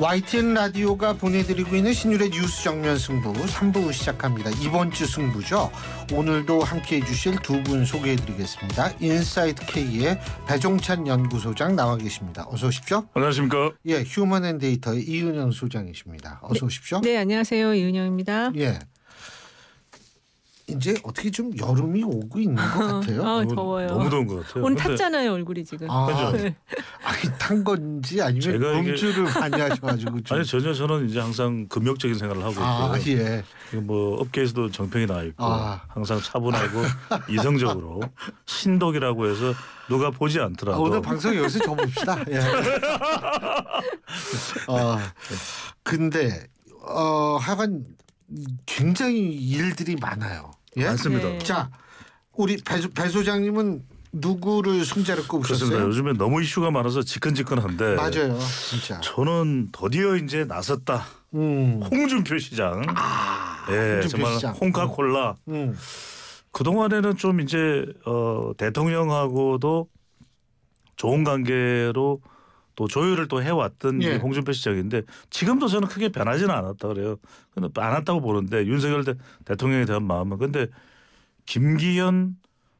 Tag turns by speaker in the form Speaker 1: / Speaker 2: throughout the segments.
Speaker 1: YTN 라디오가 보내드리고 있는 신율의 뉴스 정면 승부 3부 시작합니다. 이번 주 승부죠. 오늘도 함께해 주실 두 분 소개해 드리겠습니다. 인사이트 K의 배종찬 연구소장 나와 계십니다. 어서 오십시오.
Speaker 2: 안녕하십니까. 예,
Speaker 1: 휴먼 앤 데이터의 이은영 소장이십니다. 어서 네. 오십시오. 네
Speaker 3: 안녕하세요. 이은영입니다. 예.
Speaker 1: 이제 어떻게 좀 여름이 오고 있는 것 어, 같아요. 아, 더워요. 너무 더운 것 같아요.
Speaker 2: 오늘 탔잖아요
Speaker 3: 얼굴이 지금. 아, 네.
Speaker 1: 아니 탄 건지 아니면 음주를 이게... 많이 하셔가지고. 좀... 아니 전혀
Speaker 2: 저는 이제 항상 금욕적인 생활을 하고 있고. 아, 예. 뭐 업계에서도 정평이 나 있고 아. 항상 차분하고 이성적으로 신독이라고 해서 누가 보지 않더라도. 아, 오늘 방송 여기서 접읍시다. 예. 어, 근데
Speaker 1: 어, 하여간 굉장히 일들이 많아요. 예? 맞습니다. 네. 자, 우리 배, 배 소장님은
Speaker 2: 누구를 승자로 꼽으셨어요? 요즘에 너무 이슈가 많아서 지끈지끈한데 맞아요, 진짜. 저는 드디어 이제 나섰다. 음. 홍준표 시장. 아, 예, 홍준표 정말 시장. 홍카콜라. 음. 음. 그 동안에는 좀 이제 어, 대통령하고도 좋은 관계로 또 조율을 또 해왔던 예. 홍준표 시장인데 지금도 저는 크게 변하지는 않았다 그래요. 근데 않았다고 보는데 윤석열 대, 대통령에 대한 마음은 근데 김기현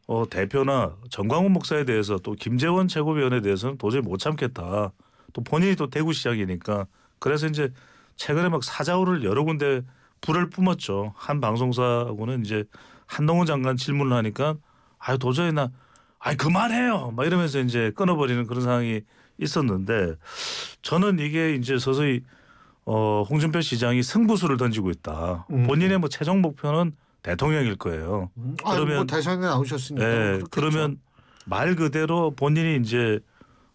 Speaker 2: 어, 대표나 정광훈 목사에 대해서 또 김재원 최고위원에 대해서는 도저히 못 참겠다. 또 본인이 또 대구시장이니까 그래서 이제 최근에 막 사자우를 여러 군데 불을 뿜었죠. 한 방송사하고는 이제 한동훈 장관 질문을 하니까 아 도저히 나 아이 그만해요. 막 이러면서 이제 끊어버리는 그런 상황이 있었는데 저는 이게 이제 서서히 어, 홍준표 시장이 승부수를 던지고 있다. 음. 본인의 뭐 최종 목표는 대통령일 거예요. 음. 뭐 그러면 뭐 대선에 나오셨으니까. 예, 그러면 말 그대로 본인이 이제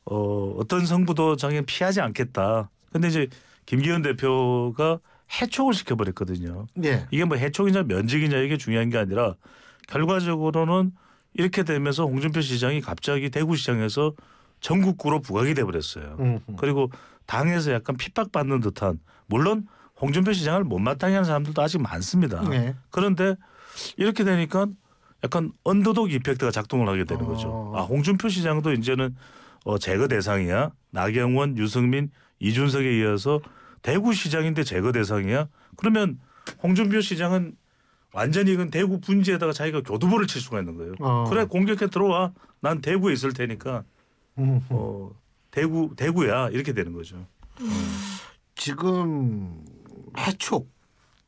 Speaker 2: 어, 어떤 승부도 장애 피하지 않겠다. 근데 이제 김기현 대표가 해촉을 시켜버렸거든요. 네. 이게 뭐 해촉이냐 면직이냐 이게 중요한 게 아니라 결과적으로는 이렇게 되면서 홍준표 시장이 갑자기 대구시장에서 전국구로 부각이 돼버렸어요. 음흠. 음. 그리고 당에서 약간 핍박받는 듯한 물론 홍준표 시장을 못마땅히 하는 사람들도 아직 많습니다. 네. 그런데 이렇게 되니까 약간 언더독 이펙트가 작동을 하게 되는 어. 거죠. 아 홍준표 시장도 이제는 어, 제거 대상이야. 나경원, 유승민, 이준석에 이어서 대구 시장인데 제거 대상이야. 그러면 홍준표 시장은 완전히 이건 대구 분지에다가 자기가 교두보를 칠 수가 있는 거예요. 어. 그래 공격해 들어와. 난 대구에 있을 테니까 음. 어, 대구 대구야 이렇게 되는 거죠. 지금 해촉.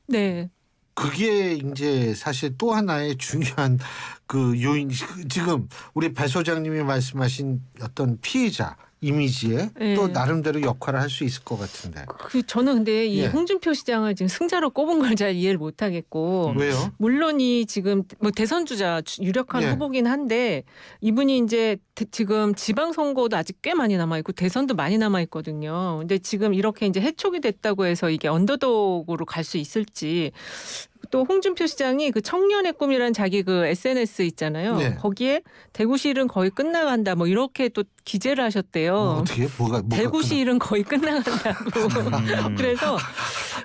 Speaker 2: 네. 그게
Speaker 1: 이제 사실 또 하나의 중요한 그 요인 지금 우리 배 소장님이 말씀하신 어떤 피해자 이미지에 네. 또 나름대로 역할을 할 수 있을 것 같은데. 그
Speaker 3: 저는 근데 이 예. 홍준표 시장을 지금 승자로 꼽은 걸 잘 이해를 못 하겠고. 왜요? 물론 이 지금 뭐 대선 주자 유력한 예. 후보긴 한데 이분이 이제 지금 지방 선거도 아직 꽤 많이 남아 있고 대선도 많이 남아 있거든요. 근데 지금 이렇게 이제 해촉이 됐다고 해서 이게 언더독으로 갈 수 있을지 또 홍준표 시장이 그 청년의 꿈이라는 자기 그 SNS 있잖아요. 네. 거기에 대구시일은 거의 끝나간다. 뭐 이렇게 또 기재를 하셨대요. 어, 어떻게 뭐가, 뭐가 대구시일은 거의 끝나간다고. 음. 그래서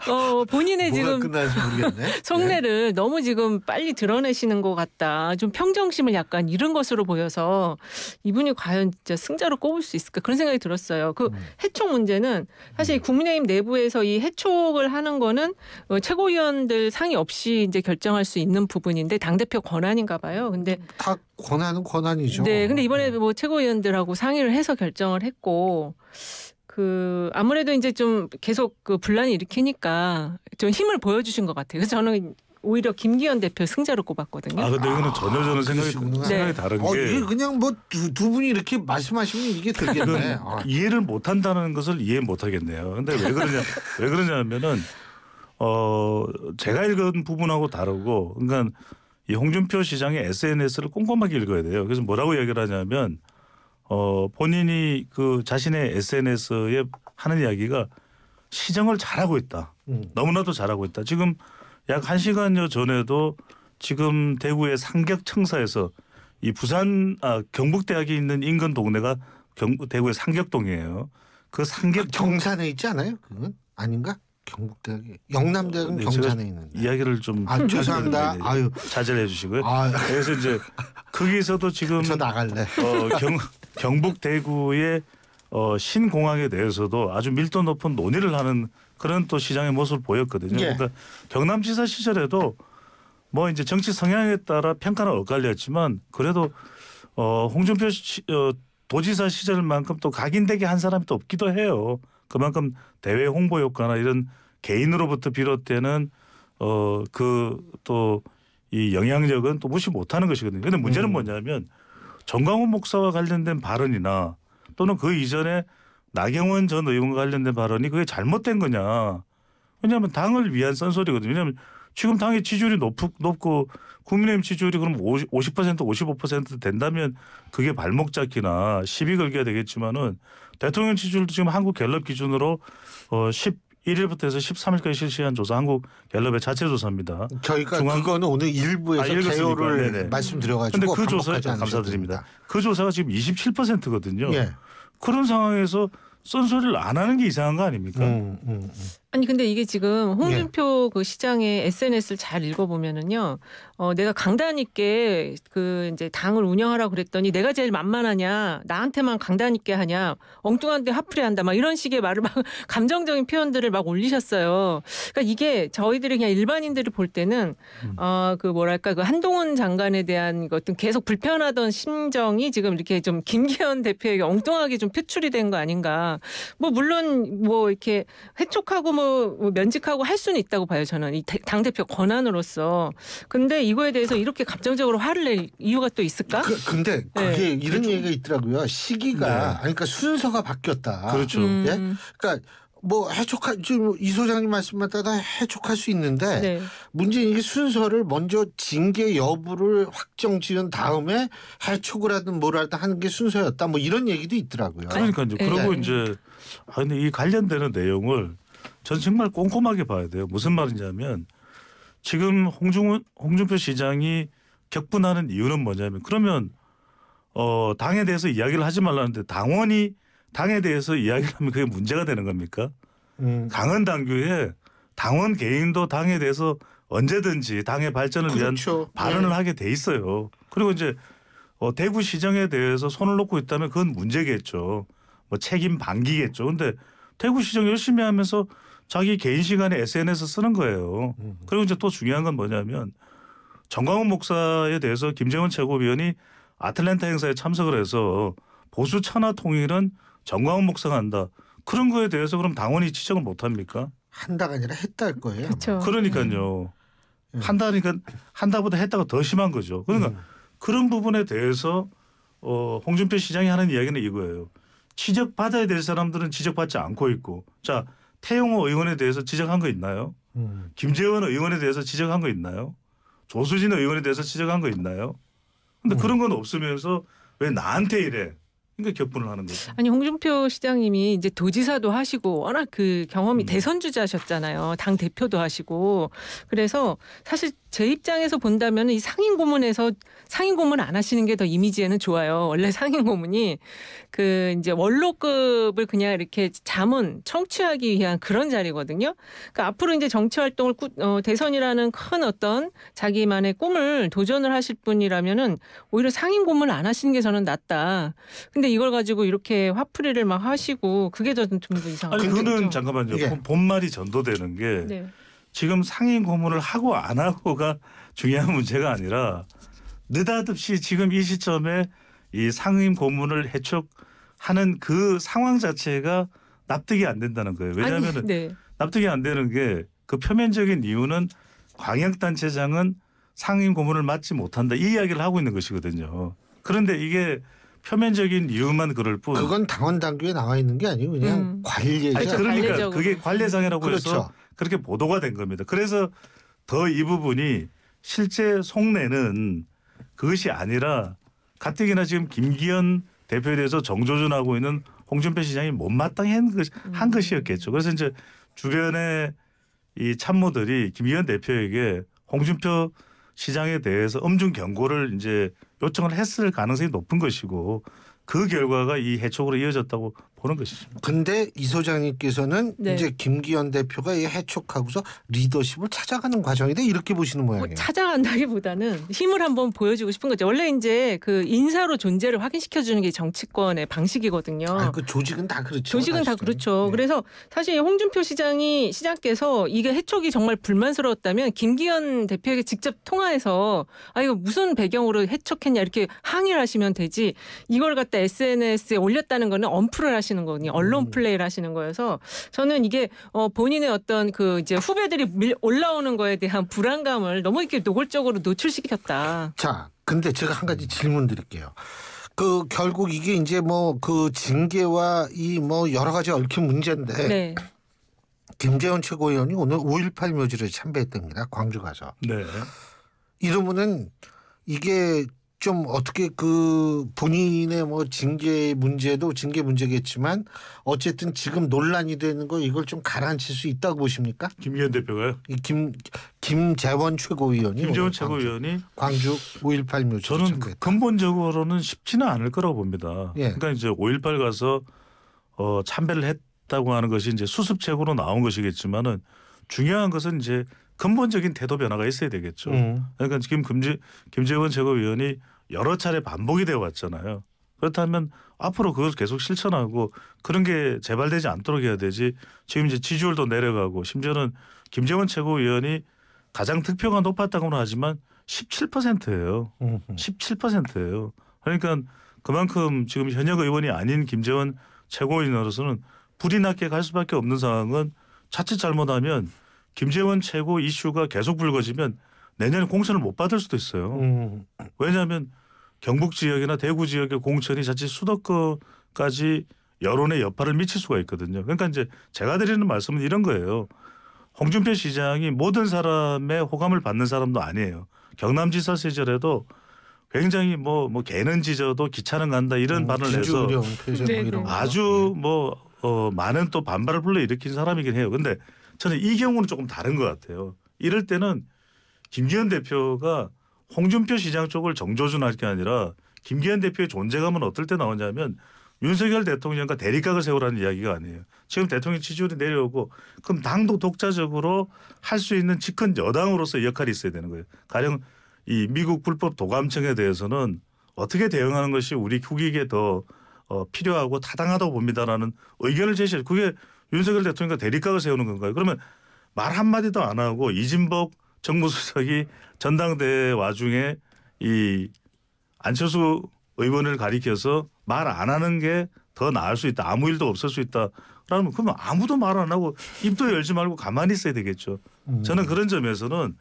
Speaker 3: 어 본인의 지금 속내를 네. 너무 지금 빨리 드러내시는 것 같다. 좀 평정심을 약간 잃은 것으로 보여서 이분이 과연 진짜 승자로 꼽을 수 있을까 그런 생각이 들었어요. 그 음. 해촉 문제는 사실 국민의힘 내부에서 이 해촉을 하는 거는 어, 최고위원들 상의 없이 없이 이제 결정할 수 있는 부분인데 당 대표 권한인가 봐요. 근데 다
Speaker 1: 권한은 권한이죠. 네,
Speaker 3: 근데 이번에 네. 뭐 최고위원들하고 상의를 해서 결정을 했고 그 아무래도 이제 좀 계속 그 분란이 일으키니까 좀 힘을 보여주신 것 같아요. 그래서 저는 오히려 김기현 대표 승자로 꼽았거든요.
Speaker 2: 아 근데 이거는 전혀 저는 아, 생각이, 생각이 다른 어, 게이
Speaker 3: 그냥
Speaker 1: 뭐두 두 분이 이렇게 말씀하시면 이게 되겠네. 아.
Speaker 2: 이해를 못 한다는 것을 이해 못 하겠네요. 근데 왜 그러냐 왜 그러냐면은 어 제가 읽은 부분하고 다르고 그러니까 이 홍준표 시장의 SNS를 꼼꼼하게 읽어야 돼요. 그래서 뭐라고 얘기를 하냐면 어 본인이 그 자신의 SNS에 하는 이야기가 시정을 잘하고 있다. 음. 너무나도 잘하고 있다. 지금 약 1시간여 전에도 지금 대구의 상격청사에서 이 부산 아 경북대학이 있는 인근 동네가 경, 대구의 상격동이에요. 그 상격 아, 경산에
Speaker 1: 있지 않아요? 그건 아닌가?
Speaker 2: 경북대학이
Speaker 1: 영남대학 네, 경산에
Speaker 2: 있는 이야기를 좀 아, 죄송합니다. 아유 자제를 해주시고요. 아유. 그래서 이제 거기서도 지금 저 나갈래. 어, 경 경북 대구의 어, 신공항에 대해서도 아주 밀도 높은 논의를 하는 그런 또 시장의 모습을 보였거든요. 예. 그러니까 경남지사 시절에도 뭐 이제 정치 성향에 따라 평가는 엇갈렸지만 그래도 어, 홍준표 시, 어, 도지사 시절만큼 또 각인되게 한 사람이 또 없기도 해요. 그만큼 대외 홍보 효과나 이런 개인으로부터 비롯되는 어 그 또 이 영향력은 또 무시 못하는 것이거든요. 근데 문제는 음. 뭐냐면 정광훈 목사와 관련된 발언이나 또는 그 이전에 나경원 전 의원과 관련된 발언이 그게 잘못된 거냐? 왜냐하면 당을 위한 쓴소리거든요. 왜냐하면 지금 당의 지지율이 높, 고 국민의힘 지지율이 그럼 50, 5 5 된다면 그게 발목 잡기나 시비 걸기 되겠지만은 대통령 지지율도 지금 한국 갤럽 기준으로 어 11일부터 해서 13일까지 실시한 조사 한국 갤럽의 자체 조사입니다. 저희가 중앙... 그거는 오늘 일부에서 개요를 아, 말씀드려가지고 근데 그 조사에 감사드립니다. 그 조사가 지금 27%거든요. 예. 그런 상황에서 쏜소리를 안 하는 게 이상한 거 아닙니까? 음, 음, 음.
Speaker 3: 아니 근데 이게 지금 홍준표 네. 그 시장의 SNS를 잘 읽어보면은요, 어 내가 강단 있게 그 이제 당을 운영하라 그랬더니 내가 제일 만만하냐, 나한테만 강단 있게 하냐, 엉뚱한데 하프리한다막 이런 식의 말을 막 감정적인 표현들을 막 올리셨어요. 그러니까 이게 저희들이 그냥 일반인들이 볼 때는 음. 어그 뭐랄까 그 한동훈 장관에 대한 어떤 계속 불편하던 심정이 지금 이렇게 좀 김기현 대표에게 엉뚱하게 좀 표출이 된 거 아닌가. 뭐 물론 뭐 이렇게 해촉하고 뭐, 뭐 면직하고 할 수는 있다고 봐요. 저는 이당 대표 권한으로서. 근데 이거에 대해서 이렇게 감정적으로 화를 낼 이유가 또 있을까? 그,
Speaker 1: 근데 네. 그게 네. 이런 그렇죠. 얘기가 있더라고요. 시기가 네. 그러니까 순서가 바뀌었다. 그렇죠. 예? 음. 예? 그러니까 뭐 해촉할 지금 이 소장님 말씀만 따라 해촉할 수 있는데 네. 문제는 이게 순서를 먼저 징계 여부를 확정 지은 다음에 해촉을 하든 뭘 하든 하는 게 순서였다 뭐 이런 얘기도 있더라고요. 그러니까 이제 네. 그러고 네. 이제
Speaker 2: 아니 이 관련되는 내용을 전 정말 꼼꼼하게 봐야 돼요. 무슨 말이냐면 지금 홍중 홍준표 시장이 격분하는 이유는 뭐냐면 그러면 어 당에 대해서 이야기를 하지 말라는데 당원이 당에 대해서 이야기를 하면 그게 문제가 되는 겁니까? 음. 강은 당규에 당원 개인도 당에 대해서 언제든지 당의 발전을 그렇죠. 위한 발언을 네. 하게 돼 있어요. 그리고 이제 어, 대구시장에 대해서 손을 놓고 있다면 그건 문제겠죠. 뭐 책임 반기겠죠. 근데 대구시장 열심히 하면서 자기 개인 시간에 SNS 쓰는 거예요. 음. 그리고 이제 또 중요한 건 뭐냐면 정광훈 목사에 대해서 김정은 최고위원이 아틀랜타 행사에 참석을 해서 보수 천하 통일은 정광훈 목사가 한다. 그런 거에 대해서 그럼 당원이 지적을 못 합니까?
Speaker 1: 한다가 아니라 했다 할 거예요. 그쵸.
Speaker 2: 그러니까요. 예. 한다니까 한다보다 했다가 더 심한 거죠. 그러니까 음. 그런 부분에 대해서 어, 홍준표 시장이 하는 이야기는 이거예요. 지적받아야 될 사람들은 지적받지 않고 있고 자 태용호 의원에 대해서 지적한 거 있나요? 음. 김재원 의원에 대해서 지적한 거 있나요? 조수진 의원에 대해서 지적한 거 있나요? 근데 음. 그런 건 없으면서 왜 나한테 이래? 그러니까 격분을 하는 거죠.
Speaker 3: 아니 홍준표 시장님이 이제 도지사도 하시고 워낙 그 경험이 음. 대선 주자셨잖아요. 당 대표도 하시고 그래서 사실 제 입장에서 본다면 이 상인 고문에서 상인 고문 안 하시는 게 더 이미지에는 좋아요. 원래 상인 고문이 그 이제 원로급을 그냥 이렇게 자문 청취하기 위한 그런 자리거든요. 그러니까 앞으로 이제 정치 활동을 꾸, 어, 대선이라는 큰 어떤 자기만의 꿈을 도전을 하실 분이라면은 오히려 상임 고문을 안 하시는 게 저는 낫다. 근데 이걸 가지고 이렇게 화풀이를 막 하시고 그게 저는 좀더 이상하죠. 아니 그거는
Speaker 2: 잠깐만요. 예. 본말이 전도되는 게 네. 지금 상임 고문을 하고 안 하고가 중요한 문제가 아니라 느닷없이 지금 이 시점에 이 상임 고문을 해촉하는 그 상황 자체가 납득이 안 된다는 거예요. 왜냐하면 네. 납득이 안 되는 게 그 표면적인 이유는 광역단체장은 상임 고문을 맡지 못한다 이 이야기를 하고 있는 것이거든요. 그런데 이게 표면적인 이유만 그럴 뿐. 그건 당원 당규에 나와 있는 게 아니고 그냥 음. 관례죠. 아니, 그러니까 관례적 그게 관례상이라고 그렇죠. 해서 그렇게 보도가 된 겁니다. 그래서 더 이 부분이 실제 속내는 그것이 아니라 가뜩이나 지금 김기현 대표에 대해서 정조준하고 있는 홍준표 시장이 못마땅 한, 것, 한 음. 것이었겠죠. 그래서 이제 주변의 이 참모들이 김기현 대표에게 홍준표 시장에 대해서 엄중 경고를 이제 요청을 했을 가능성이 높은 것이고 그 결과가 이 해촉으로 이어졌다고 그런 것이죠. 근데 이 소장님께서는
Speaker 1: 네. 이제 김기현 대표가 해촉하고서 리더십을 찾아가는 과정이다 이렇게 보시는 뭐 모양이에요. 뭐
Speaker 3: 찾아간다기보다는 힘을 한번 보여주고 싶은 거죠. 원래 이제 그 인사로 존재를 확인시켜 주는 게 정치권의 방식이거든요. 아, 그 조직은 다 그렇죠. 조직은 다 그렇죠. 네. 그래서 사실 홍준표 시장이 시장께서 이게 해촉이 정말 불만스러웠다면 김기현 대표에게 직접 통화해서 아 이거 무슨 배경으로 해촉했냐 이렇게 항의를 하시면 되지 이걸 갖다 SNS에 올렸다는 거는 언플을 하시는 하시는 거거든요. 음. 언론 플레이를 하시는 거여서 저는 이게 어 본인의 어떤 그 이제 후배들이 올라오는 거에 대한 불안감을 너무 이렇게 노골적으로 노출시켰다. 자,
Speaker 1: 근데 제가 한 가지 질문 드릴게요. 그 결국 이게 이제 뭐 그 징계와 이 뭐 여러 가지 얽힌 문제인데 네. 김재원 최고위원이 오늘 5.18 묘지를 참배했답니다. 광주 가서. 네. 이러면은 이게 좀 어떻게 그 본인의 뭐 징계 문제도 징계 문제겠지만 어쨌든 지금 논란이 되는 거 이걸 좀 가라앉힐 수 있다고 보십니까? 김기현 대표가요? 김 김재원 최고위원이 김재원 최고위원이
Speaker 2: 광주, 5.18 묘지 저는 근본적으로는 쉽지는 않을 거라고 봅니다. 예. 그러니까 이제 5.18 가서 어, 참배를 했다고 하는 것이 이제 수습책으로 나온 것이겠지만은 중요한 것은 이제 근본적인 태도 변화가 있어야 되겠죠. 음. 그러니까 지금 금지, 김재원 최고위원이 여러 차례 반복이 되어 왔잖아요. 그렇다면 앞으로 그걸 계속 실천하고 그런 게 재발되지 않도록 해야 되지. 지금 이제 지지율도 내려가고 심지어는 김재원 최고위원이 가장 득표가 높았다고는 하지만 17%예요. 17%예요. 그러니까 그만큼 지금 현역 의원이 아닌 김재원 최고위원으로서는 불이 났게 갈 수밖에 없는 상황은 자칫 잘못하면 김재원 최고 이슈가 계속 불거지면 내년에 공천을 못 받을 수도 있어요. 음. 왜냐하면 경북 지역이나 대구 지역의 공천이 자칫 수도권까지 여론의 여파를 미칠 수가 있거든요. 그러니까 이제 제가 드리는 말씀은 이런 거예요. 홍준표 시장이 모든 사람의 호감을 받는 사람도 아니에요. 경남지사 시절에도 굉장히 뭐뭐 뭐 개는 지저도 기차는 간다 이런 음, 발언을 해서 뭐 아주 네. 뭐 어, 많은 또 반발을 불러 일으킨 사람이긴 해요. 근데 저는 이 경우는 조금 다른 것 같아요. 이럴 때는 김기현 대표가 홍준표 시장 쪽을 정조준할 게 아니라 김기현 대표의 존재감은 어떨 때 나오냐면 윤석열 대통령과 대립각을 세우라는 이야기가 아니에요. 지금 대통령 지지율이 내려오고 그럼 당도 독자적으로 할 수 있는 집권 여당으로서 역할이 있어야 되는 거예요. 가령 이 미국 불법 도감청에 대해서는 어떻게 대응하는 것이 우리 국익에 더 어, 필요하고 타당하다고 봅니다라는 의견을 제시해 그게 윤석열 대통령과 대립각을 세우는 건가요? 그러면 말 한마디도 안 하고 이진복 정무 수석이 전당대회 와중에 이 안철수 의원을 가리켜서 말 안 하는 게 더 나을 수 있다. 아무 일도 없을 수 있다. 그러면 그러면 아무도 말 안 하고 입도 열지 말고 가만히 있어야 되겠죠. 음. 저는 그런 점에서는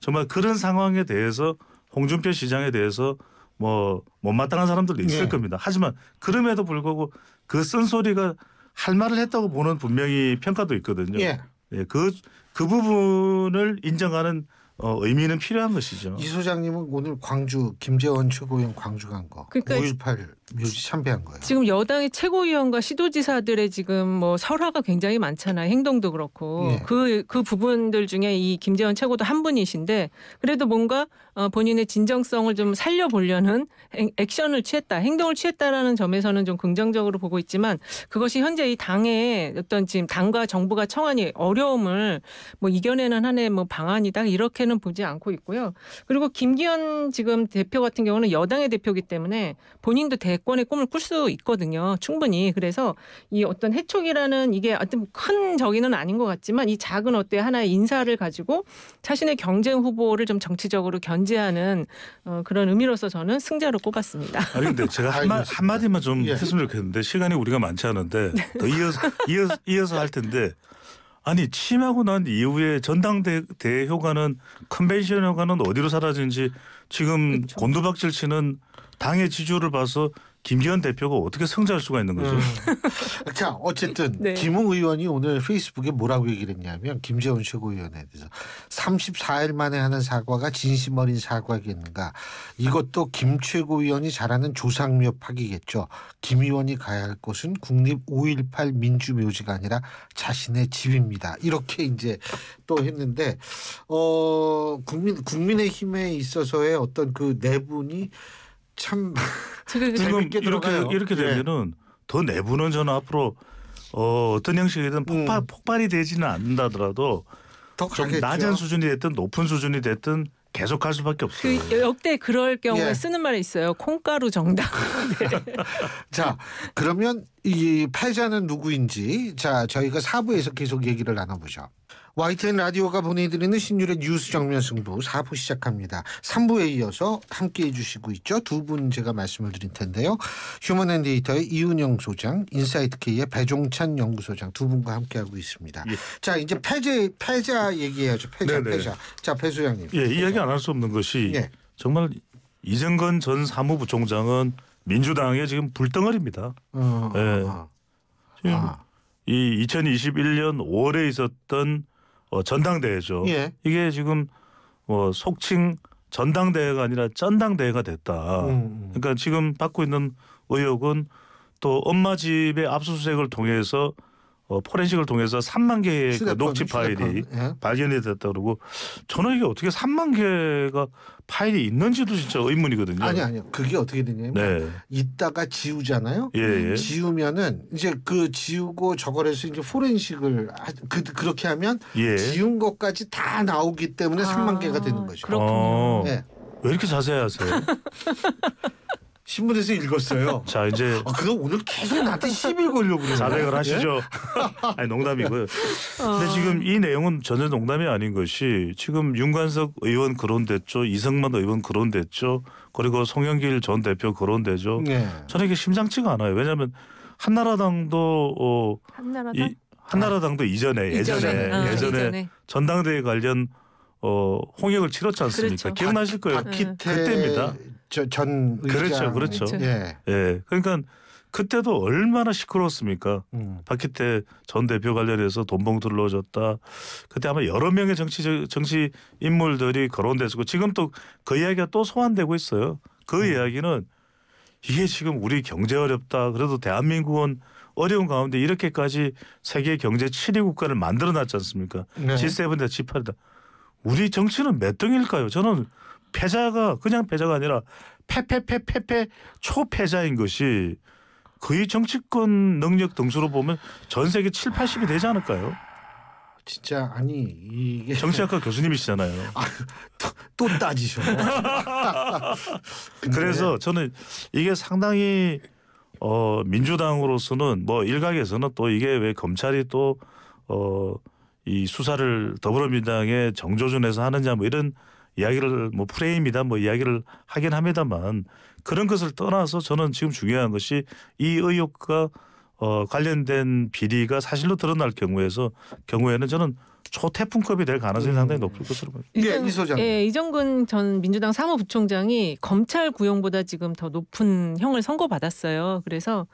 Speaker 2: 정말 그런 상황에 대해서 홍준표 시장에 대해서 뭐 못마땅한 사람들도 있을 네. 겁니다. 하지만 그럼에도 불구하고 그 쓴소리가 할 말을 했다고 보는 분명히 평가도 있거든요. 예. 예, 그그 부분을 인정하는 어, 의미는 필요한 것이죠. 이
Speaker 1: 소장님은 오늘 광주 김재원 최고위원 광주 간 거. 그러니까 5.18 묘지 참배한 거예요.
Speaker 3: 지금 여당의 최고위원과 시도지사들의 지금 뭐 설화가 굉장히 많잖아요. 행동도 그렇고 그그 예. 네. 그 부분들 중에 이 김재원 최고도 한 분이신데 그래도 뭔가 어, 본인의 진정성을 좀 살려보려는 액션을 취했다, 행동을 취했다라는 점에서는 좀 긍정적으로 보고 있지만 그것이 현재 이 당의 어떤 지금 당과 정부가 청안이 어려움을 뭐 이겨내는 한의 뭐 방안이다 이렇게는 보지 않고 있고요. 그리고 김기현 지금 대표 같은 경우는 여당의 대표기 때문에 본인도 대 내권의 꿈을 꿀 수 있거든요. 충분히. 그래서 이 어떤 해촉이라는 이게 어떤 큰 저기는 아닌 것 같지만 이 작은 어때 하나의 인사를 가지고 자신의 경쟁 후보를 좀 정치적으로 견제하는 어, 그런 의미로서 저는 승자로 꼽았습니다.
Speaker 2: 아니 근데 제가 한마, 한마디만 좀 예. 했으면 좋겠는데 시간이 우리가 많지 않은데 네. 더 이어서, 이어서, 이어서 할 텐데 아니 취임하고 난 이후에 전당대회 효과는 컨벤션 효과는 어디로 사라진지 지금 그렇죠. 곤두박질 치는 당의 지지를 봐서 김기현 대표가 어떻게 승자할 수가 있는 거죠? 음. 자 어쨌든 네. 김웅 의원이 오늘
Speaker 1: 페이스북에 뭐라고 얘기를 했냐면 김재원 최고위원에 대해서 34일 만에 하는 사과가 진심 어린 사과겠는가 이것도 김 최고위원이 잘하는 조상묘 파기겠죠. 김 의원이 가야 할 곳은 국립 5.18 민주묘지가 아니라 자신의 집입니다. 이렇게 이제 또 했는데 어 국민 국민의힘에 있어서의 어떤 그 내분이 참지게
Speaker 2: 이렇게 들어가요. 이렇게 예. 되면은 예. 더 내부는 저는 앞으로 어, 어떤 형식이든 폭발 음. 폭발이 되지는 않는다더라도 좀 낮은 수준이 됐든 높은 수준이 됐든 계속 할 수밖에 그 없어요.
Speaker 1: 그 역대 그럴
Speaker 3: 경우에 예. 쓰는 말이 있어요. 콩가루 정당. 네. 예.
Speaker 1: 자, 그러면 이팔자는 누구인지 자 저희가 사부에서 계속 얘기를 나눠보죠. YTN 라디오가 보내드리는 신율의 뉴스 정면 승부 4부 시작합니다. 3부에 이어서 함께해 주시고 있죠. 두 분 제가 말씀을 드릴 텐데요. 휴먼앤데이터의 이은영 소장, 인사이트K의 배종찬 연구소장 두 분과 함께하고 있습니다. 예. 자 이제 폐제 폐자 얘기해야죠. 폐자 네네. 폐자. 자배 소장님. 예
Speaker 2: 이야기 안 할 수 없는 것이 예. 정말 이정건 전 사무부총장은 민주당의 지금 불덩어리입니다. 어, 예. 아. 아. 지금 아. 이 2021년 5월에 있었던 어, 전당대회죠. 예. 이게 지금 뭐 속칭 전당대회가 아니라 전당대회가 됐다. 음, 음. 그러니까 지금 받고 있는 의혹은 또 엄마 집의 압수수색을 통해서 어, 포렌식을 통해서 3만 개의 그 녹취 파일이 예. 발견이 됐다 고 그러고 저는 이게 어떻게 3만 개가 파일이 있는지도 진짜 의문이거든요. 아니
Speaker 1: 아니요. 그게 어떻게 되냐면 네. 있다가 지우잖아요. 예, 예. 지우면은 이제 그 지우고 저걸 해서 이제 포렌식을 하, 그, 그렇게 하면 예. 지운 것까지 다 나오기 때문에 아, 3만 개가 되는 거죠. 그렇군요. 어, 네.
Speaker 2: 왜 이렇게 자세 하세요? 신문에서 읽었어요. 자 이제 아, 그거 오늘
Speaker 1: 계속 나한테 시비를 걸려고 그래요. 자백을 예? 하시죠.
Speaker 2: 아니 농담이고요. 어. 근데 지금 이 내용은 전혀 농담이 아닌 것이 지금 윤관석 의원 거론됐죠, 이승만 의원 거론됐죠, 그리고 송영길 전 대표 거론되죠. 네. 저는 이게 심상치가 않아요. 왜냐하면 한나라당도 어, 한나라당 이, 한나라당도 아. 이전에 예전에 예전에, 아, 예전에, 전당대회 관련 어, 홍역을 치렀지 않습니까? 그렇죠. 기억나실 거예요. 박희태 그때입니다. 전 그렇죠, 그렇죠. 그렇죠. 예. 예. 그러니까 그때도 얼마나 시끄러웠습니까? 음. 박희태 전 대표 관련해서 돈봉투를 넣어줬다. 그때 아마 여러 명의 정치 정치 인물들이 거론됐었고 지금 또 그 이야기가 또 소환되고 있어요. 그 음. 이야기는 이게 지금 우리 경제 어렵다. 그래도 대한민국은 어려운 가운데 이렇게까지 세계 경제 7위 국가를 만들어놨지 않습니까? 네. G7대 G8이다. 우리 정치는 몇 등일까요? 저는 패자가 그냥 패자가 아니라 패패패패패 초패자인 것이 그의 정치권 능력 등수로 보면 전 세계 7, 80이 되지 않을까요? 진짜 아니 이게 정치학과 교수님이시잖아요. 아, 또, 또 따지셔. 그래서 저는 이게 상당히 어, 민주당으로서는 뭐 일각에서는 또 이게 왜 검찰이 또 어, 수사를 더불어민당의 정조준에서 하느냐 뭐 이런 이야기를 뭐 프레임이다 뭐 이야기를 하긴 합니다만 그런 것을 떠나서 저는 지금 중요한 것이 이 의혹과 어, 관련된 비리가 사실로 드러날 경우에서 경우에는 저는 초태풍급이 될 가능성이 음. 상당히 높을 것으로 보입니다. 예, 이 소장. 예,
Speaker 3: 이정근 전 민주당 사무부총장이 검찰 구형보다 지금 더 높은 형을 선고받았어요. 그래서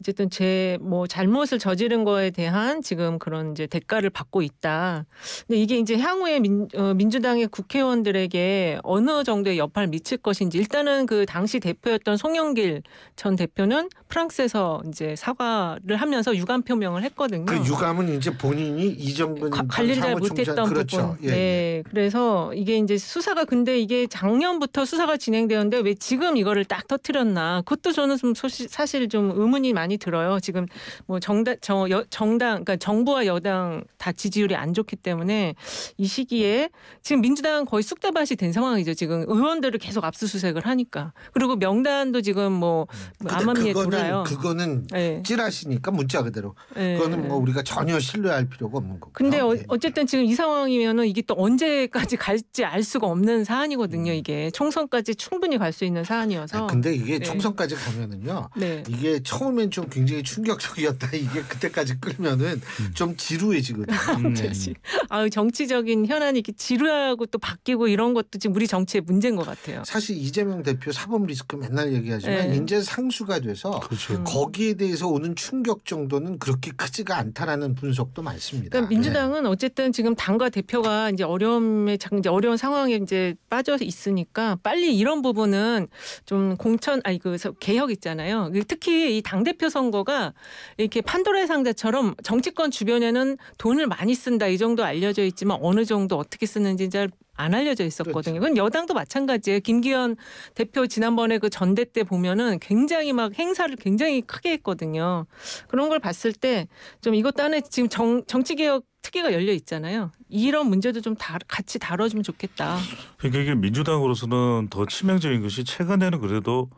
Speaker 3: 어쨌든 제 뭐 잘못을 저지른 거에 대한 지금 그런 이제 대가를 받고 있다. 근데 이게 이제 향후에 민, 어, 민주당의 국회의원들에게 어느 정도의 여파를 미칠 것인지 일단은 그 당시 대표였던 송영길 전 대표는 프랑스에서 이제 사과를 하면서 유감 표명을 했거든요.
Speaker 1: 그 유감은 이제 본인이 이정근 관리를 잘 못했던 그렇죠. 부분. 예, 예. 네,
Speaker 3: 그래서 이게 이제 수사가 근데 이게 작년부터 수사가 진행되었는데 왜 지금 이거를 딱 터트렸나? 그것도 저는 좀 소시, 사실 좀 의문이 많이. 많이 들어요. 지금 뭐 정당 저 여, 정당 그러니까 정부와 여당 다 지지율이 안 좋기 때문에 이 시기에 지금 민주당 은 거의 쑥대밭이 된 상황이죠. 지금 의원들을 계속 압수수색을 하니까 그리고 명단도 지금 뭐 암암리에 돌아요.
Speaker 1: 그거는 네. 찌라시니까 문자 그대로 네. 그거는 뭐 우리가 전혀 신뢰할 필요가 없는
Speaker 3: 거고. 근데 어, 네. 어쨌든 지금 이 상황이면은 이게 또 언제까지 갈지 알 수가 없는 사안이거든요. 음. 이게 총선까지 충분히 갈 수 있는 사안이어서. 아, 근데 이게 예. 총선까지
Speaker 1: 가면은요. 네. 이게 처음엔 좀좀 굉장히 충격적이었다. 이게 그때까지 끌면은 음. 좀 지루해지거든요. 음.
Speaker 3: 아유 정치적인 현안이 이렇게 지루하고 또 바뀌고 이런 것도 지금 우리
Speaker 1: 정치의 문제인 것 같아요. 사실 이재명 대표 사법 리스크 맨날 얘기하지만 네. 인제 상수가 돼서 그렇죠. 음. 거기에 대해서 오는 충격 정도는 그렇게 크지가 않다라는 분석도 많습니다.
Speaker 3: 그러니까 민주당은 네. 어쨌든 지금 당과 대표가 이제 어려움에 이제 어려운 상황에 이제 빠져 있으니까 빨리 이런 부분은 좀 공천 아니 그 개혁 있잖아요. 그 특히 이 당 대표 국회 선거가 이렇게 판도라의 상자처럼 정치권 주변에는 돈을 많이 쓴다 이 정도 알려져 있지만 어느 정도 어떻게 쓰는지 잘 안 알려져 있었거든요. 그건 그렇죠. 여당도 마찬가지예요. 김기현 대표 지난번에 그 전대 때 보면은 굉장히 막 행사를 굉장히 크게 했거든요. 그런 걸 봤을 때 좀 이것도 안에 지금 정, 정치개혁 특기가 열려 있잖아요. 이런 문제도 좀 다, 같이 다뤄주면 좋겠다.
Speaker 2: 그러니까 이게 민주당으로서는 더 치명적인 것이 최근에는 그래도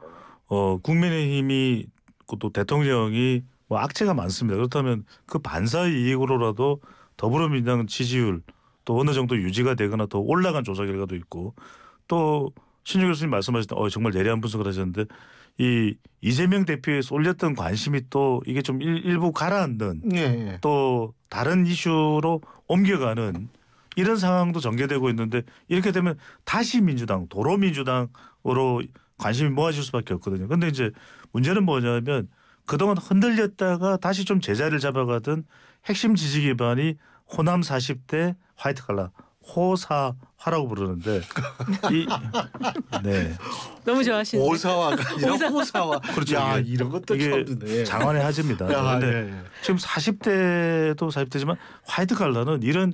Speaker 2: 어, 국민의힘이 있고 또 대통령이 뭐 악재가 많습니다. 그렇다면 그반사 이익으로라도 더불어민주당 지지율 또 어느 정도 유지가 되거나 더 올라간 조사 결과도 있고 또 신유 교수님 말씀하셨던 어, 정말 내리한 분석을 하셨는데 이 이재명 대표에 쏠렸던 관심이 또 이게 좀 일, 부 가라앉는 예, 예. 또 다른 이슈로 옮겨가는 이런 상황도 전개되고 있는데 이렇게 되면 다시 민주당 도로 민주당으로 관심이 모아질 수밖에 없거든요. 근데 이제 문제는 뭐냐면 그동안 흔들렸다가 다시 좀 제자리를 잡아가던 핵심 지지 기반이 호남 40대 화이트 칼라 호사화라고 부르는데
Speaker 3: 이, 네 너무
Speaker 2: 좋아하시는 호사화가
Speaker 3: 아니라 호사화
Speaker 2: 그렇죠 야, 이게, 이런 것도 이게 장안의 하지입니다 그런데 예, 예. 지금 40대도 40대지만 화이트 칼라는 이런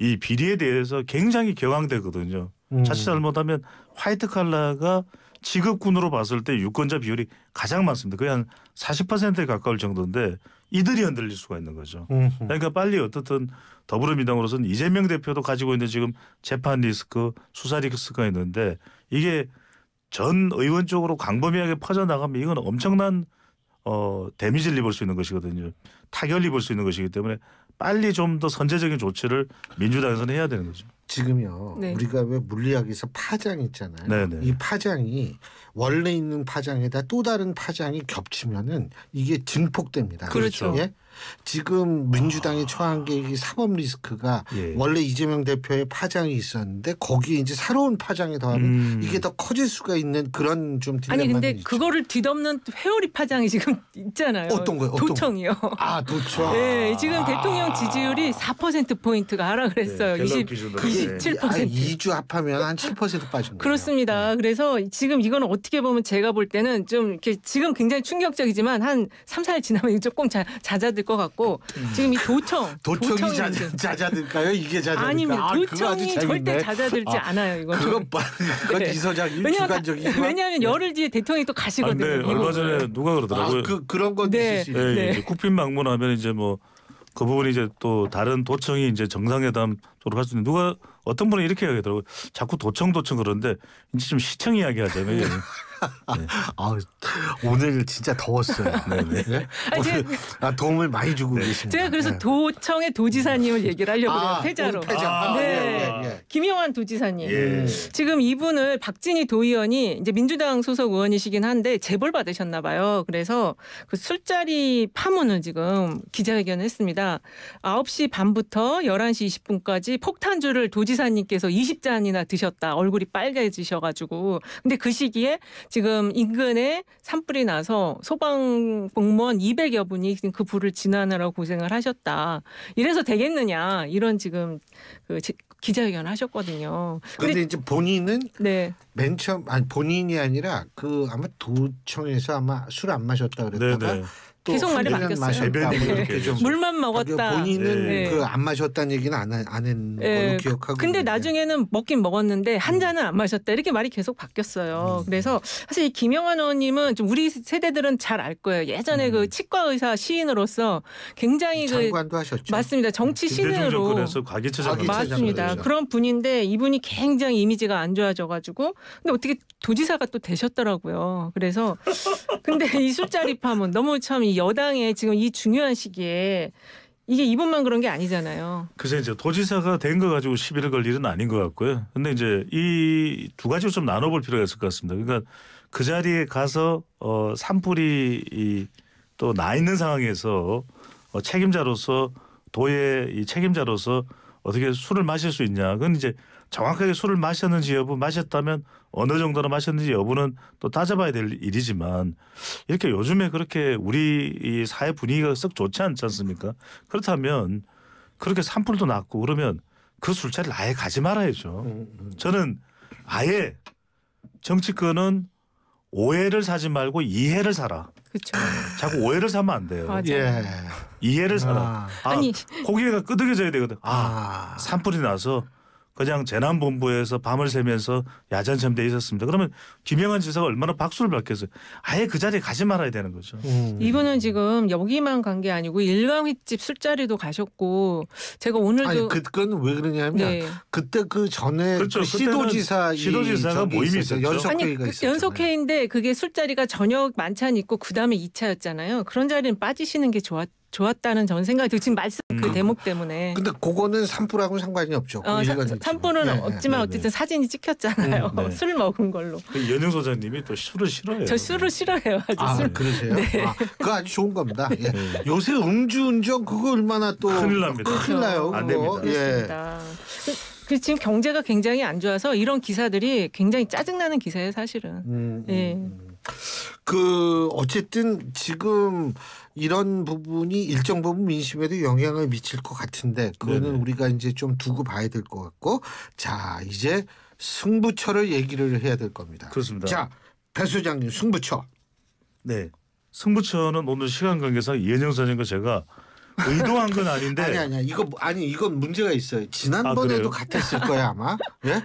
Speaker 2: 이 비리에 대해서 굉장히 격앙되거든요 음. 자칫 잘못하면 화이트 칼라가 지급군으로 봤을 때 유권자 비율이 가장 많습니다. 거의 한 40%에 가까울 정도인데 이들이 흔들릴 수가 있는 거죠. 그러니까 빨리 어떻든 더불어민당으로서는 이재명 대표도 가지고 있는 지금 재판 리스크, 수사 리스크가 있는데 이게 전 의원 쪽으로 광범위하게 퍼져나가면 이건 엄청난 어, 데미지를 입을 수 있는 것이거든요. 타결을 입을 수 있는 것이기 때문에 빨리 좀 더 선제적인 조치를 민주당에서는 해야 되는 거죠.
Speaker 1: 지금요 네. 우리가 왜 물리학에서 파장 있잖아요. 네네. 이 파장이 원래 있는 파장에다 또 다른 파장이 겹치면은 이게 증폭됩니다. 그렇죠. 예? 지금 민주당이 처한 게 사법 리스크가 예. 원래 이재명 대표의 파장이 있었는데 거기에 이제 새로운 파장이 더하면 음. 이게 더 커질 수가 있는 그런 좀 아니 근데
Speaker 3: 있죠. 그거를 뒤덮는 회오리 파장이 지금 있잖아요. 어떤
Speaker 1: 거요? 도청이요. 아 도청. 네 지금 아. 대통령
Speaker 3: 지지율이 4% 포인트가 하락 그랬어요. 네, 20, 27%. 아,
Speaker 1: 2주 합하면 한 7% 빠진 거예요.
Speaker 3: 그렇습니다. 네. 그래서 지금 이건 어떻게 보면 제가 볼 때는 좀 이렇게 지금 굉장히 충격적이지만 한 3, 4일 지나면 조금 자, 자아들 것 같고 지금 이 도청 도청이
Speaker 2: 자자, 들까요 이게 자자 아닙니다. 아, 도청이 절대 자자들지 아, 않아요. 이거 네. 그건 그건 네. 이서장이 주관적인
Speaker 3: 왜냐하면 열흘 뒤에 대통령이 또 가시거든요. 아, 네, 얼마 전에
Speaker 2: 누가 그러더라고요. 아, 그 그런 건 네. 있을 네, 네. 이제 방문하면 이제 뭐 그 부분이 이제 또 다른 도청이 이제 정상회담 쪽으로 갈수 있는 누가 어떤 분은 이렇게 얘기하더라고요. 자꾸 도청 도청 그러는데 이제 좀 시청 이야기하자면. 네.
Speaker 1: 네. 아 오늘 진짜 더웠어요. 네, 네. 네, 아, 오 아, 도움을 많이 주고 네. 계십니다. 제가
Speaker 3: 그래서 도청의 도지사님을 음. 얘기를 하려고 요 아, 패자로. 패자. 아, 네. 예, 예, 예. 김영환 도지사님. 예. 지금 이분을 박진희 도의원이 이제 민주당 소속 의원이시긴 한데 재벌 받으셨나 봐요. 그래서 그 술자리 파문을 지금 기자회견을 했습니다. 9시 반부터 11시 20분까지 폭탄주를 도지 지사님께서 20잔이나 드셨다. 얼굴이 빨개지셔가지고. 근데 그 시기에 지금 인근에 산불이 나서 소방 공무원 200여 분이 그 불을 진화하느라 고생을 하셨다. 이래서 되겠느냐. 이런 지금 그 기자회견 하셨거든요.
Speaker 1: 그런데 이제 본인은 네. 맨 처음 아니 본인이 아니라 그 아마 도청에서 아마 술 안 마셨다 그랬다가 네네. 네. 계속 말이 바뀌었어요. 네. 네. 물만 먹었다. 본인은 네. 그안 마셨다는 얘기는 안, 안 했는 네. 걸로 기억하고. 근데 있는데.
Speaker 3: 나중에는 먹긴 먹었는데 한 음. 잔은 안 마셨다. 이렇게 말이 계속 바뀌었어요. 음. 그래서 사실 이 김영환 의원님은 좀 우리 세대들은 잘 알 거예요. 예전에 그 음. 그 치과 의사 시인으로서 굉장히 그 장관도 그 하셨죠. 맞습니다. 정치 시인으로 그래서 과기처장 맞습니다. 그런 분인데 이분이 굉장히 이미지가 안 좋아져 가지고 근데 어떻게 도지사가 또 되셨더라고요. 그래서 근데 이 술자리 파면 너무 참 여당에 지금 이 중요한 시기에 이게 이분만 그런 게 아니잖아요.
Speaker 2: 그래서 이제 도지사가 된 거 가지고 시비를 걸 일은 아닌 것 같고요. 근데 이제 이 두 가지로 좀 나눠볼 필요가 있을 것 같습니다. 그러니까 그 자리에 가서 어 산불이 또 나 있는 상황에서 어, 책임자로서 도의 이 책임자로서 어떻게 술을 마실 수 있냐. 그건 이제 정확하게 술을 마셨는지 여부 마셨다면 어느 정도나 마셨는지 여부는 또 따져봐야 될 일이지만 이렇게 요즘에 그렇게 우리 이 사회 분위기가 썩 좋지 않지 않습니까? 그렇다면 그렇게 산불도 났고 그러면 그 술자리를 아예 가지 말아야죠. 음, 음. 저는 아예 정치권은 오해를 사지 말고 이해를 사라. 그렇죠. 자꾸 오해를 사면 안 돼요. 예. 이해를 사라. 아. 니 고개가 끄덕여져야 되거든. 아, 아. 산불이 나서 그냥 재난본부에서 밤을 새면서 야전 점대에 있었습니다. 그러면 김영환 지사가 얼마나 박수를 받겠어요. 아예 그 자리에 가지 말아야 되는 거죠. 음.
Speaker 3: 이분은 지금 여기만 간 게 아니고 일광횟집 술자리도 가셨고 제가
Speaker 1: 오늘도 아니 그, 그건 왜 그러냐면 네. 그때 그 전에 그 그렇죠. 그 시도지사 시도지사가 모임이 있었죠. 연속회의가 아니 그
Speaker 3: 연속회인데 그게 술자리가 저녁 만찬 있고 그다음에 2차였잖아요. 그런 자리는 빠지시는 게 좋았 좋았다는 전 생각이 들고 지금 말씀 그 음. 대목 때문에.
Speaker 1: 근데 그거는 산불하고 는 상관이 없죠. 어, 산불은 네,
Speaker 3: 없지만 네, 어쨌든 네. 사진이 찍혔잖아요. 음, 네.
Speaker 1: 술 먹은 걸로.
Speaker 2: 그 연영 소장님이 또 술을 싫어해요. 저
Speaker 1: 술을 싫어해요. 아주 아, 술. 그러세요? 네. 아,
Speaker 2: 그거 아주 좋은 겁니다. 예.
Speaker 1: 요새 음주 운전 그거 얼마나 또 큰일 납니다. 큰일 나요. 그거. 안 됩니다.
Speaker 2: 예.
Speaker 3: 그 지금 경제가 굉장히 안 좋아서 이런 기사들이 굉장히 짜증나는 기사예요, 사실은. 음, 음 예. 음.
Speaker 1: 그 어쨌든 지금 이런 부분이 일정 부분 민심에도 영향을 미칠 것 같은데 그거는 네네. 우리가 이제 좀 두고 봐야 될 것 같고 자 이제 승부처를 얘기를 해야 될 겁니다. 그렇습니다. 자배 소장님 승부처.
Speaker 2: 네. 승부처는 오늘 시간 관계상 이현영 사장과 제가 의도한 건 아닌데. 아니 아니야. 이거 아니 이건 문제가 있어요. 지난번에도 아, 같았을 거야 아마. 예?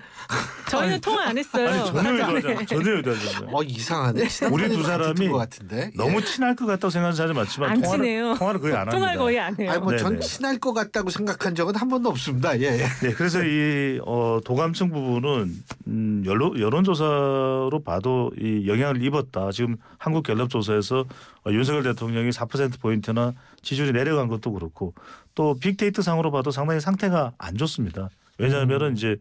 Speaker 3: 저희는 아니, 통화 안 했어요.
Speaker 1: 아니, 전혀 의도하지 네. 전혀 의도하지
Speaker 2: 않아어 이상하네. 우리 두 사람이 같은데. 너무 예. 친할 것 같다고 생각하는 사람이 많지만 안 통화를, 친해요. 통화를 거의 안 합니다. 통화를 거의 안 해요. 아니 뭐전 네, 네,
Speaker 1: 친할 것 같다고 생각한 적은 한 번도 없습니다. 예. 예.
Speaker 2: 네, 그래서 이 어, 도감층 부분은 음, 여론, 여론조사로 봐도 이 영향을 입었다. 지금 한국갤럽조사에서 어, 윤석열 대통령이 4% 포인트나 지지율이 내려간 것도 그렇고 또 빅데이터 상으로 봐도 상당히 상태가 안 좋습니다. 왜냐하면은 음. 이제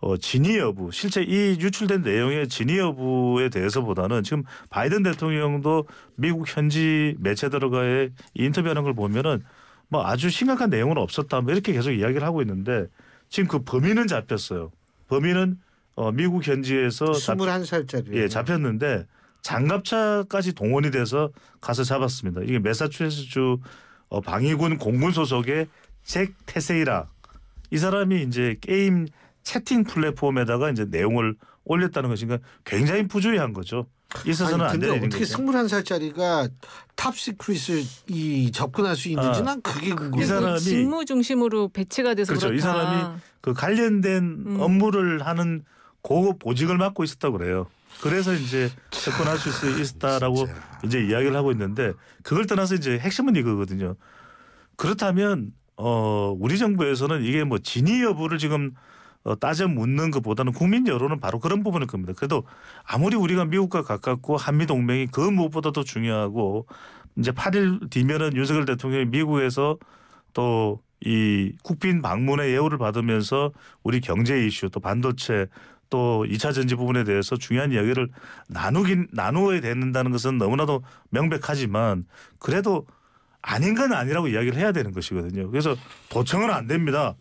Speaker 2: 어, 진위 여부 실제 이 유출된 내용의 진위 여부에 대해서보다는 지금 바이든 대통령도 미국 현지 매체들과의 인터뷰하는 걸 보면은 뭐 아주 심각한 내용은 없었다 뭐 이렇게 계속 이야기를 하고 있는데 지금 그 범인은 잡혔어요. 범인은 어, 미국 현지에서 21살짜리 예 잡혔는데 장갑차까지 동원이 돼서 가서 잡았습니다. 이게 메사추세츠주 어, 방위군 공군 소속의 잭 테세이라 이 사람이 이제 게임 채팅 플랫폼에다가 이제 내용을 올렸다는 것이니 그러니까 굉장히 부주의한 거죠. 있어서는 아니, 근데 안 되는 어떻게
Speaker 1: 스물한 살짜리가
Speaker 2: 탑시크릿을 이 접근할 수 있는지 아, 그게 궁금해. 이 사람이 직무
Speaker 1: 중심으로
Speaker 3: 배치가 돼서 그렇죠. 그렇다. 이 사람이
Speaker 2: 그 관련된 음. 업무를 하는 고급 보직을 맡고 있었다고 그래요. 그래서 이제 접근하실 수 있었다라고 아, 진짜. 이제 이야기를 하고 있는데 그걸 떠나서 이제 핵심은 이거거든요. 그렇다면 어 우리 정부에서는 이게 뭐 진위 여부를 지금 어, 따져 묻는 것보다는 국민 여론은 바로 그런 부분일 겁니다. 그래도 아무리 우리가 미국과 가깝고 한미 동맹이 그 무엇보다도 중요하고 이제 8일 뒤면은 윤석열 대통령이 미국에서 또 이 국빈 방문의 예우를 받으면서 우리 경제 이슈 또 반도체 또 2차 전지 부분에 대해서 중요한 이야기를 나누긴 나누어야 된다는 것은 너무나도 명백하지만 그래도 아닌 건 아니라고 이야기를 해야 되는 것이거든요. 그래서 도청은 안 됩니다.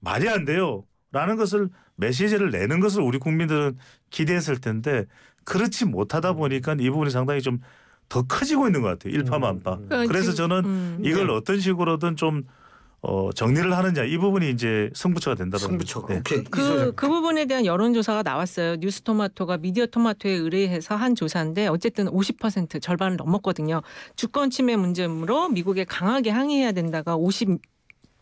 Speaker 2: 말이 안 돼요. 라는 것을 메시지를 내는 것을 우리 국민들은 기대했을 텐데 그렇지 못하다 보니까 이 부분이 상당히 좀 더 커지고 있는 것 같아요. 일파만파. 음, 음. 그래서 저는 음, 이걸 음. 어떤 식으로든 좀 어, 정리를 하느냐 이 부분이 이제 승부처가 된다는 승부처. 네. 오케이. 그,
Speaker 3: 그 부분에 대한 여론조사가 나왔어요. 뉴스토마토가 미디어토마토에 의뢰해서 한 조사인데 어쨌든 50% 절반을 넘었거든요. 주권 침해 문제로 미국에 강하게 항의해야 된다가 50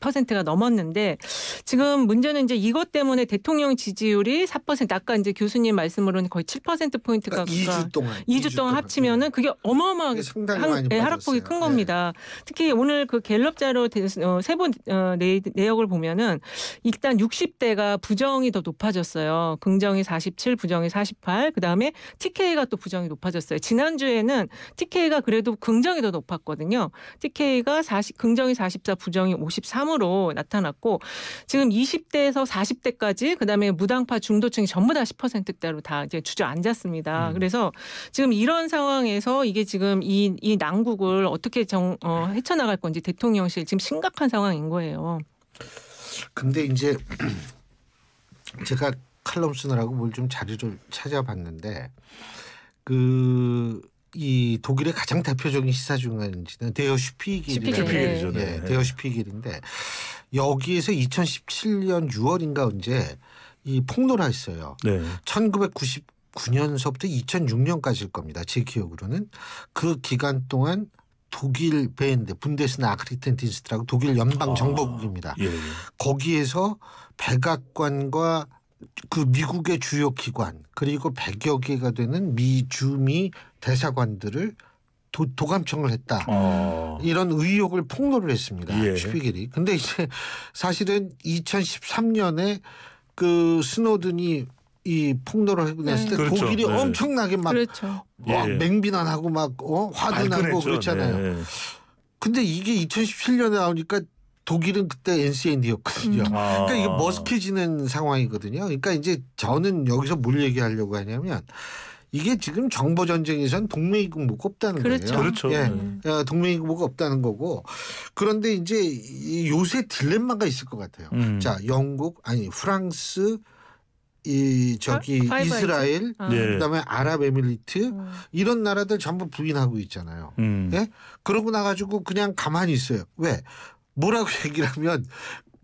Speaker 3: 4%가 넘었는데 지금 문제는 이제 이것 때문에 대통령 지지율이 4% 아까 이제 교수님 말씀으로는 거의 7% 포인트가 그러니까 2주 그러니까 동안 2주, 2주 동안 합치면은 그게 어마어마하게 한, 예, 하락폭이 큰 겁니다. 네. 특히 오늘 그 갤럽 자료 어, 세번 어, 내역을 보면은 일단 60대가 부정이 더 높아졌어요. 긍정이 47, 부정이 48. 그다음에 TK가 또 부정이 높아졌어요. 지난주에는 TK가 그래도 긍정이 더 높았거든요. TK가 40 긍정이 44, 부정이 53 상으로 나타났고 지금 20대에서 40대까지 그다음에 무당파 중도층이 전부 다 10%대로 다 이제 주저앉았습니다. 음. 그래서 지금 이런 상황에서 이게 지금 이, 이 난국을 어떻게 정, 어, 헤쳐나갈 건지 대통령실 지금 심각한 상황인 거예요.
Speaker 1: 근데 이제 제가 칼럼 쓰느라고 뭘 좀 자료 좀 찾아봤는데 그이 독일의 가장 대표적인 시사 중 하나는 데어 슈피길이죠. 네. 네. 데어 슈피길인데 여기에서 2017년 6월인가 언제 이 폭로를 했어요. 네. 1999년서부터 2006년까지일 겁니다. 제 기억으로는 그 기간 동안 독일 배인데 분데스나 크리텐딘스트라고 독일 아, 연방 정보국입니다. 아, 예, 예. 거기에서 백악관과 그 미국의 주요 기관 그리고 백여 개가 되는 미주미 대사관들을 도, 감청을 했다. 어. 이런 의혹을 폭로를 했습니다. 예. 슈피겔이. 근데 이제 사실은 2013년에 그 스노든이 이 폭로를 했고 네. 을때 그렇죠. 독일이 네. 엄청나게 막 그렇죠. 와, 어, 예. 맹비난하고 막 어, 화도 나고 그 그렇잖아요. 네. 근데 이게 2017년에 나오니까 독일은 그때 NCND였거든요. 음. 그러니까 이게 아. 머스키지는 상황이거든요. 그러니까 이제 저는 여기서 뭘 얘기하려고 하냐면 이게 지금 정보 전쟁에선 동맹이국 뭐가 없다는 그렇죠. 거예요. 그렇죠. 예. 네. 어, 동맹이국 뭐가 없다는 거고 그런데 이제 요새 딜레마가 있을 것 같아요. 음. 자, 영국 아니 프랑스 이 저기 파, 아, 이스라엘 아. 예. 그다음에 아랍에미리트 음. 이런 나라들 전부 부인하고 있잖아요. 음. 예? 그러고 나가지고 그냥 가만히 있어요. 왜? 뭐라고 얘기를 하면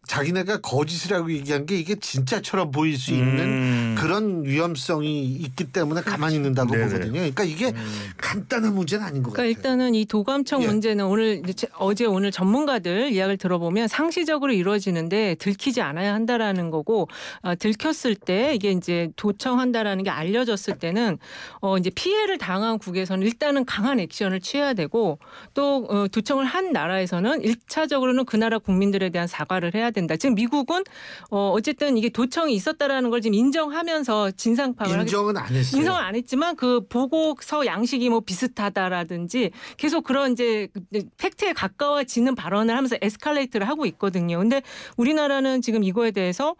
Speaker 1: 자기네가 거짓이라고 얘기한 게 이게 진짜처럼 보일 수 있는 음. 그런 위험성이 있기 때문에 가만히 그렇죠. 있는다고 네네. 보거든요. 그러니까 이게 음. 간단한 문제는 아닌 것 그러니까 같아요. 일단은
Speaker 3: 이 도감청 예. 문제는 오늘 어제 오늘 전문가들 이야기를 들어보면 상시적으로 이루어지는데 들키지 않아야 한다라는 거고 어, 들켰을 때 이게 이제 도청한다라는 게 알려졌을 때는 어, 이제 피해를 당한 국에서는 일단은 강한 액션을 취해야 되고 또 어, 도청을 한 나라에서는 일차적으로는그 나라 국민들에 대한 사과를 해야 되고 된다. 지금 미국은 어 어쨌든 이게 도청이 있었다라는 걸 지금 인정하면서 진상 파악을 인정은 하겠... 안 했어요. 인정은 안 했지만 그 보고서 양식이 뭐 비슷하다라든지 계속 그런 이제 그 팩트에 가까워지는 발언을 하면서 에스컬레이트를 하고 있거든요. 근데 우리나라는 지금 이거에 대해서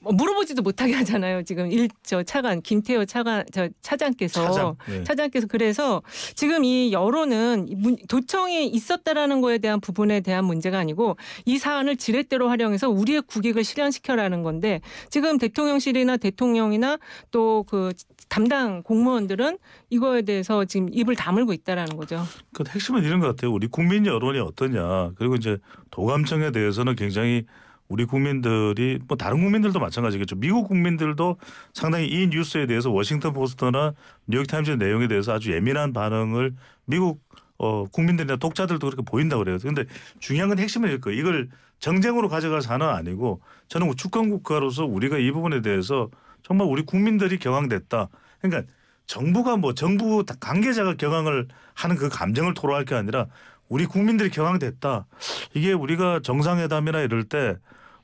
Speaker 3: 뭐 물어보지도 못하게 하잖아요. 지금 일 저 차관 김태호 차관 저 차장께서 차장, 네. 차장께서 그래서 지금 이 여론은 도청이 있었다라는 거에 대한 부분에 대한 문제가 아니고 이 사안을 지렛대로 활용해서 우리의 국익을 실현시켜라는 건데 지금 대통령실이나 대통령이나 또 그 담당 공무원들은 이거에 대해서 지금 입을 다물고 있다라는 거죠.
Speaker 2: 그 핵심은 이런 것 같아요. 우리 국민 여론이 어떠냐 그리고 이제 도감청에 대해서는 굉장히 우리 국민들이 뭐 다른 국민들도 마찬가지겠죠. 미국 국민들도 상당히 이 뉴스에 대해서 워싱턴 포스터나 뉴욕 타임즈 내용에 대해서 아주 예민한 반응을 미국 어, 국민들이나 독자들도 그렇게 보인다고 그래요. 근데 중요한 건 핵심은 이거 이걸 정쟁으로 가져갈 사안은 아니고 저는 뭐 주권 국가로서 우리가 이 부분에 대해서 정말 우리 국민들이 경황됐다. 그러니까 정부가 뭐 정부 관계자가 경황을 하는 그 감정을 토로할 게 아니라 우리 국민들이 경황됐다. 이게 우리가 정상회담이나 이럴 때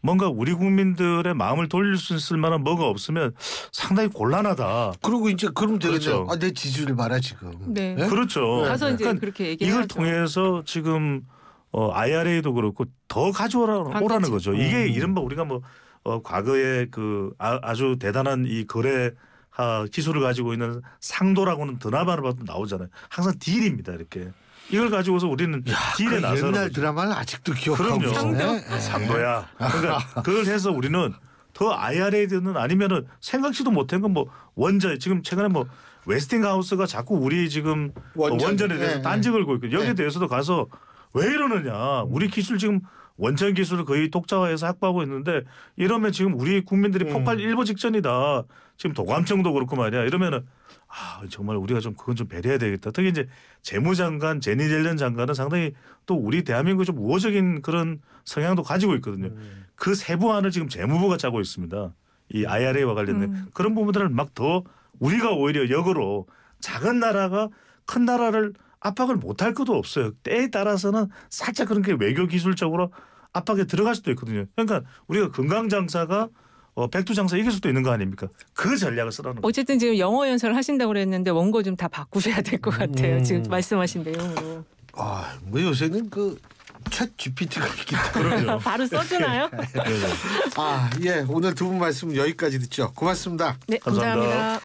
Speaker 2: 뭔가 우리 국민들의 마음을 돌릴 수 있을 만한 뭐가 없으면 상당히 곤란하다. 그리고 이제 그럼 되겠죠. 그렇죠. 아, 내 지지를 말아 지금.
Speaker 3: 네. 네? 그렇죠. 예. 가서 이제 그러니까 그렇게 얘기를 이걸
Speaker 2: 통해서 지금 어, IRA도 그렇고 더 가져오라는 거죠. 음. 이게 이른바 우리가 뭐 어, 과거에 그 아, 주 대단한 이 거래 하 기술을 가지고 있는 상도라고는 드나바로 봐도 나오잖아요. 항상 딜입니다. 이렇게. 이걸 가지고서 우리는 야, 딜에 그 나서는 옛날 거죠. 드라마를 아직도 기억하고 그럼 상도? 예, 예. 야 그러니까 아. 그걸 해서 우리는 더 IRA는 아니면은 생각지도 못한 건 뭐 원자 지금 최근에 뭐 웨스팅하우스가 자꾸 우리 지금 그 원전. 에 대해서 네, 예, 딴지 걸고 있고 여기에 대해서도 가서 왜 이러느냐 우리 기술 지금 원전 기술을 거의 독자화해서 확보하고 있는데 이러면 지금 우리 국민들이 폭발 음. 일보 직전이다. 지금 도감청도 그렇고 말이야. 이러면은 아, 정말 우리가 좀 그건 좀 배려해야 되겠다. 특히 이제 재무장관 제니 젤렌 장관은 상당히 또 우리 대한민국의 좀 우호적인 그런 성향도 가지고 있거든요. 음. 그 세부안을 지금 재무부가 짜고 있습니다. 이 음. IRA와 관련된 음. 그런 부분들을 막 더 우리가 오히려 역으로 작은 나라가 큰 나라를 압박을 못할 것도 없어요. 때에 따라서는 살짝 그런 게 외교 기술적으로 압박에 들어갈 수도 있거든요. 그러니까 우리가 건강장사가 어, 백두장사 이길 수도 있는 거 아닙니까? 그 전략을 쓰라는 거예
Speaker 3: 어쨌든 지금 영어 연설을 하신다고 그랬는데 원고 좀 다 바꾸셔야 될 것 같아요. 음. 지금 말씀하신 내용으로.
Speaker 1: 아, 뭐 요새는 그챗 GPT가 있기 때문에 바로 써주나요? 네. 네. 아, 예. 오늘 두 분 말씀 여기까지 듣죠. 고맙습니다. 네, 감사합니다. 감사합니다.